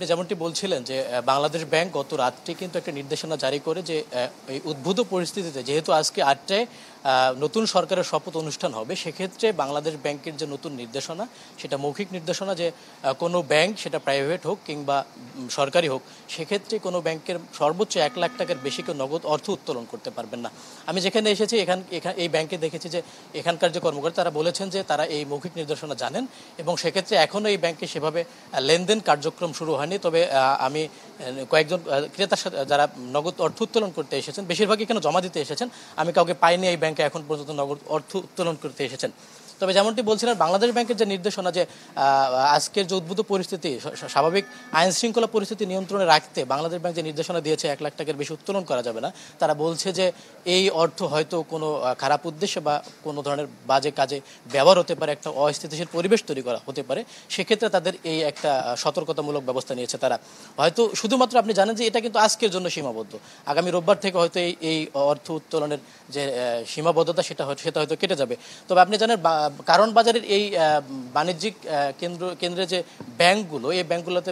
আপনি যেমনটি বলছিলেন যে বাংলাদেশ ব্যাংক গত রাত্রে কিন্তু একটা নির্দেশনা জারি করে যে এই উদ্ভূত পরিস্থিতিতে যেহেতু আজকে আটটায় নতুন সরকারের শপথ অনুষ্ঠান হবে সেক্ষেত্রে বাংলাদেশ ব্যাংকের যে নতুন নির্দেশনা সেটা মৌখিক নির্দেশনা যে কোনো ব্যাংক সেটা প্রাইভেট হোক কিংবা সরকারি হোক সেক্ষেত্রে কোনো ব্যাংকের সর্বোচ্চ এক লাখ টাকার বেশি কেউ নগদ অর্থ উত্তোলন করতে পারবেন না আমি যেখানে এসেছি এখান এই ব্যাংকে দেখেছি যে এখানকার যে কর্মকর্তা তারা বলেছেন যে তারা এই মৌখিক নির্দেশনা জানেন এবং সেক্ষেত্রে এখনও এই ব্যাংকে সেভাবে লেনদেন কার্যক্রম শুরু হয়নি পারেননি তবে আমি কয়েকজন ক্রেতার সাথে যারা নগদ অর্থ উত্তোলন করতে এসেছেন বেশিরভাগই কেন জমা দিতে এসেছেন আমি কাউকে পাইনি এই ব্যাংকে এখন পর্যন্ত নগদ অর্থ উত্তোলন করতে এসেছেন তবে যেমনটি বলছিলেন বাংলাদেশ ব্যাংকের যে নির্দেশনা যে আজকের যে উদ্ভূত পরিস্থিতি স্বাভাবিক আইন শৃঙ্খলা পরিস্থিতি নিয়ন্ত্রণে রাখতে বাংলাদেশ ব্যাংক যে নির্দেশনা দিয়েছে এক লাখ টাকার বেশি উত্তোলন করা যাবে না তারা বলছে যে এই অর্থ হয়তো কোনো খারাপ উদ্দেশ্যে বা কোনো ধরনের বাজে কাজে ব্যবহার হতে পারে একটা অস্থিতিশীল পরিবেশ তৈরি করা হতে পারে সেক্ষেত্রে তাদের এই একটা সতর্কতামূলক ব্যবস্থা নিয়েছে তারা হয়তো শুধুমাত্র আপনি জানেন যে এটা কিন্তু আজকের জন্য সীমাবদ্ধ আগামী রোববার থেকে হয়তো এই এই অর্থ উত্তোলনের যে সীমাবদ্ধতা সেটা হয়তো সেটা হয়তো কেটে যাবে তবে আপনি জানেন কারণ বাজারের এই বাণিজ্যিক কেন্দ্র কেন্দ্রে যে ব্যাংকগুলো এই ব্যাংকগুলোতে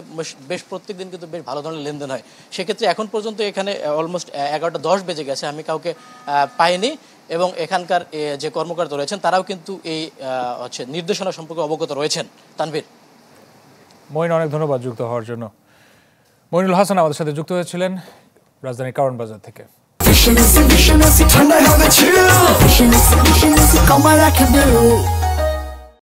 বেশ প্রত্যেক দিন কিন্তু বেশ ভালো ধরনের লেনদেন হয় সেক্ষেত্রে এখন পর্যন্ত এখানে অলমোস্ট এগারোটা দশ বেজে গেছে আমি কাউকে পাইনি এবং এখানকার যে কর্মকর্তা রয়েছেন তারাও কিন্তু এই হচ্ছে নির্দেশনা সম্পর্কে অবগত রয়েছেন তানভীর মইন অনেক ধন্যবাদ যুক্ত হওয়ার জন্য মইনুল হাসান আমাদের সাথে যুক্ত হয়েছিলেন রাজধানীর কারণ বাজার থেকে come on, I can do.